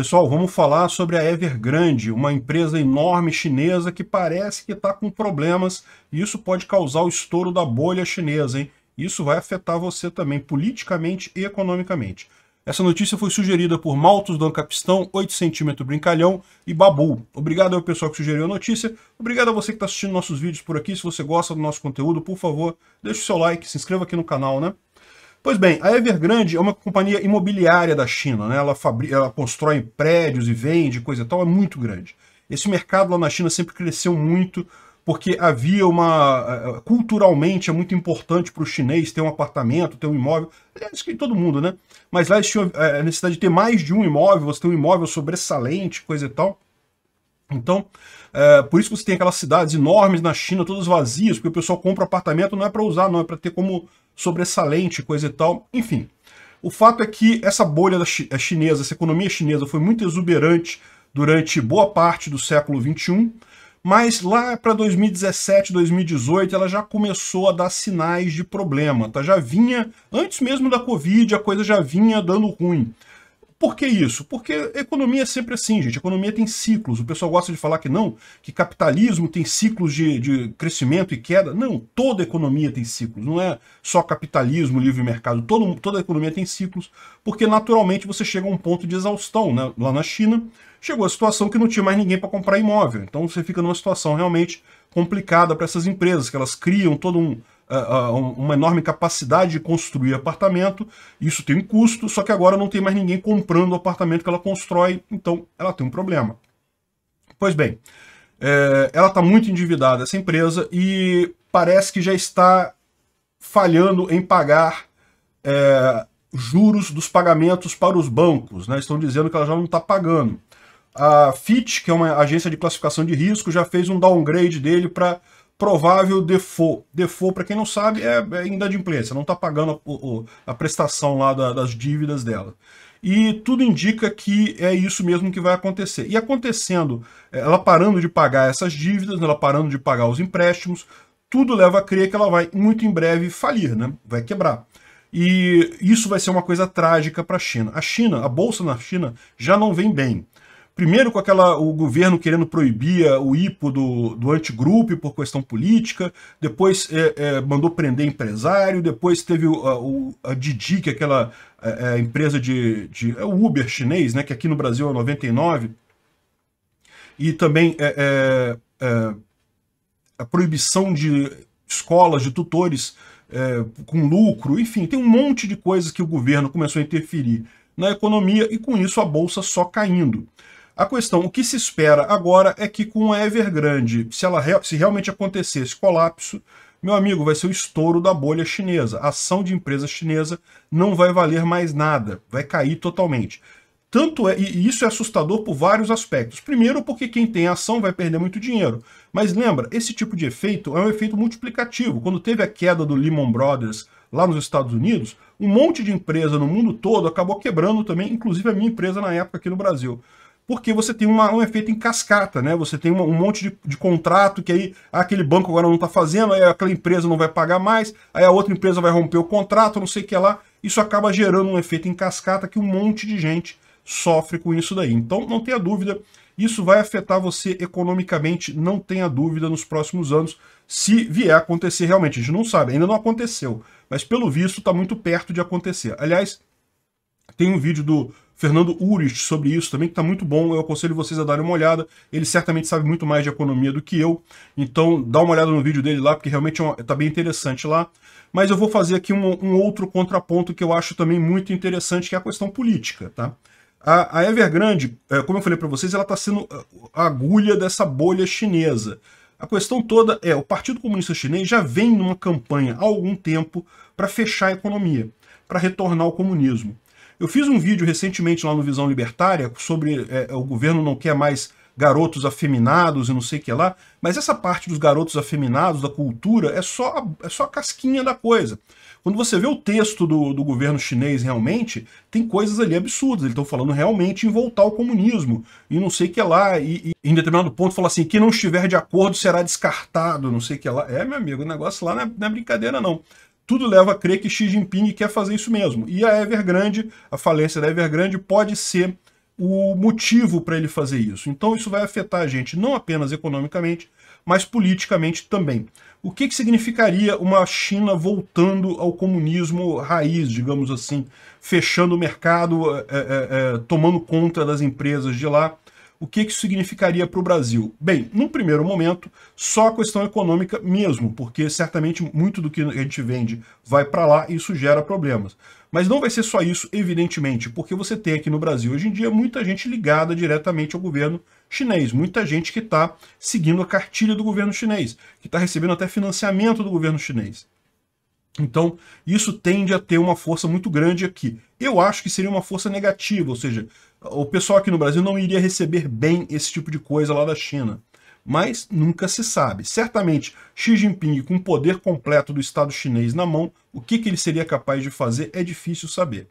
Pessoal, vamos falar sobre a Evergrande, uma empresa enorme chinesa que parece que está com problemas e isso pode causar o estouro da bolha chinesa, hein? Isso vai afetar você também, politicamente e economicamente. Essa notícia foi sugerida por Maltos do Ancapistão, 8 cm Brincalhão e Babu. Obrigado ao pessoal que sugeriu a notícia. Obrigado a você que está assistindo nossos vídeos por aqui. Se você gosta do nosso conteúdo, por favor, deixe o seu like, se inscreva aqui no canal, né? Pois bem, a Evergrande é uma companhia imobiliária da China, né? ela, fabrica, ela constrói prédios e vende, coisa e tal, é muito grande. Esse mercado lá na China sempre cresceu muito, porque havia uma. Eh, eh, culturalmente é muito importante para o chinês ter um apartamento, ter um imóvel. Aliás, que todo mundo, né? Mas lá eles tinham eh, a necessidade de ter mais de um imóvel, você ter um imóvel sobressalente, coisa e tal. Então, é, por isso que você tem aquelas cidades enormes na China, todas vazias, porque o pessoal compra apartamento não é para usar, não, é para ter como sobressalente, coisa e tal, enfim. O fato é que essa bolha chi é chinesa, essa economia chinesa foi muito exuberante durante boa parte do século XXI, mas lá para 2017, 2018, ela já começou a dar sinais de problema, tá? Já vinha, antes mesmo da Covid, a coisa já vinha dando ruim. Por que isso? Porque economia é sempre assim, gente. Economia tem ciclos. O pessoal gosta de falar que não, que capitalismo tem ciclos de, de crescimento e queda. Não, toda economia tem ciclos. Não é só capitalismo, livre mercado. Todo, toda economia tem ciclos, porque naturalmente você chega a um ponto de exaustão. Né? Lá na China, chegou a situação que não tinha mais ninguém para comprar imóvel. Então você fica numa situação realmente complicada para essas empresas, que elas criam todo um uma enorme capacidade de construir apartamento, isso tem um custo, só que agora não tem mais ninguém comprando o apartamento que ela constrói, então ela tem um problema. Pois bem, é, ela está muito endividada, essa empresa, e parece que já está falhando em pagar é, juros dos pagamentos para os bancos. Né? Estão dizendo que ela já não está pagando. A Fitch, que é uma agência de classificação de risco, já fez um downgrade dele para provável default. Default, para quem não sabe, é, é inadimplência, não está pagando a, a, prestação lá da, das dívidas dela. E tudo indica que é isso mesmo que vai acontecer. E acontecendo, é, ela parando de pagar essas dívidas, ela parando de pagar os empréstimos, tudo leva a crer que ela vai muito em breve falir, né? vai quebrar. E isso vai ser uma coisa trágica para a China. A China, a bolsa na China já não vem bem. Primeiro, com aquela, o governo querendo proibir o IPO do, do antigrupo por questão política, depois é, é, mandou prender empresário, depois teve o, a, o, a Didi, que é aquela a, é, é, empresa de, de. É o Uber chinês, né, que aqui no Brasil é 99, e também é, é, a proibição de escolas, de tutores com lucro, enfim, tem um monte de coisas que o governo começou a interferir na economia e com isso a bolsa só caindo. A questão, o que se espera agora é que com a Evergrande, se, ela, se realmente acontecer esse colapso, meu amigo, vai ser o estouro da bolha chinesa. A ação de empresa chinesa não vai valer mais nada, vai cair totalmente. Tanto é, e isso é assustador por vários aspectos. Primeiro, porque quem tem ação vai perder muito dinheiro. Mas lembra, esse tipo de efeito é um efeito multiplicativo. Quando teve a queda do Lehman Brothers lá nos Estados Unidos, um monte de empresa no mundo todo acabou quebrando também, inclusive a minha empresa na época aqui no Brasil porque você tem uma, um efeito em cascata, né? Você tem uma, um monte de, de, contrato que aí ah, aquele banco agora não está fazendo, aí aquela empresa não vai pagar mais, aí a outra empresa vai romper o contrato, não sei o que lá. Isso acaba gerando um efeito em cascata que um monte de gente sofre com isso daí. Então, não tenha dúvida, isso vai afetar você economicamente, não tenha dúvida, nos próximos anos, se vier a acontecer realmente. A gente não sabe, ainda não aconteceu, mas pelo visto está muito perto de acontecer. Aliás, tem um vídeo do Fernando Urich sobre isso também, que está muito bom. Eu aconselho vocês a darem uma olhada. Ele certamente sabe muito mais de economia do que eu. Então dá uma olhada no vídeo dele lá, porque realmente está é tá bem interessante lá. Mas eu vou fazer aqui um, um, outro contraponto que eu acho também muito interessante, que é a questão política. Tá? A, a Evergrande, é, como eu falei para vocês, ela está sendo a agulha dessa bolha chinesa. A questão toda é, o Partido Comunista Chinês já vem numa campanha há algum tempo para fechar a economia, para retornar ao comunismo. Eu fiz um vídeo recentemente lá no Visão Libertária sobre é, é, o governo não quer mais garotos afeminados e não sei o que lá, mas essa parte dos garotos afeminados, da cultura, é só, é só a casquinha da coisa. Quando você vê o texto do, do governo chinês realmente, tem coisas ali absurdas. Eles estão falando realmente em voltar ao comunismo e não sei o que lá. E, e em determinado ponto fala assim: quem não estiver de acordo será descartado, não sei o que lá. É, meu amigo, o negócio lá não é, não é brincadeira, não tudo leva a crer que Xi Jinping quer fazer isso mesmo. E a Evergrande, a falência da Evergrande, pode ser o motivo para ele fazer isso. Então isso vai afetar a gente não apenas economicamente, mas politicamente também. O que, que significaria uma China voltando ao comunismo raiz, digamos assim, fechando o mercado, é, é, é, tomando conta das empresas de lá? O que isso significaria para o Brasil? Bem, num primeiro momento, só a questão econômica mesmo, porque certamente muito do que a gente vende vai para lá e isso gera problemas. Mas não vai ser só isso, evidentemente, porque você tem aqui no Brasil hoje em dia muita gente ligada diretamente ao governo chinês, muita gente que está seguindo a cartilha do governo chinês, que está recebendo até financiamento do governo chinês. Então, isso tende a ter uma força muito grande aqui. Eu acho que seria uma força negativa, ou seja, o pessoal aqui no Brasil não iria receber bem esse tipo de coisa lá da China. Mas nunca se sabe. Certamente, Xi Jinping, com o poder completo do Estado chinês na mão, o que, que ele seria capaz de fazer é difícil saber.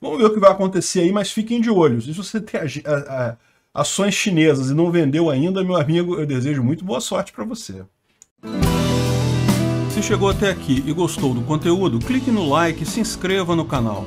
Vamos ver o que vai acontecer aí, mas fiquem de olhos. E se você tem a, a, a, ações chinesas e não vendeu ainda, meu amigo, eu desejo muito boa sorte para você. Se chegou até aqui e gostou do conteúdo, clique no like e se inscreva no canal.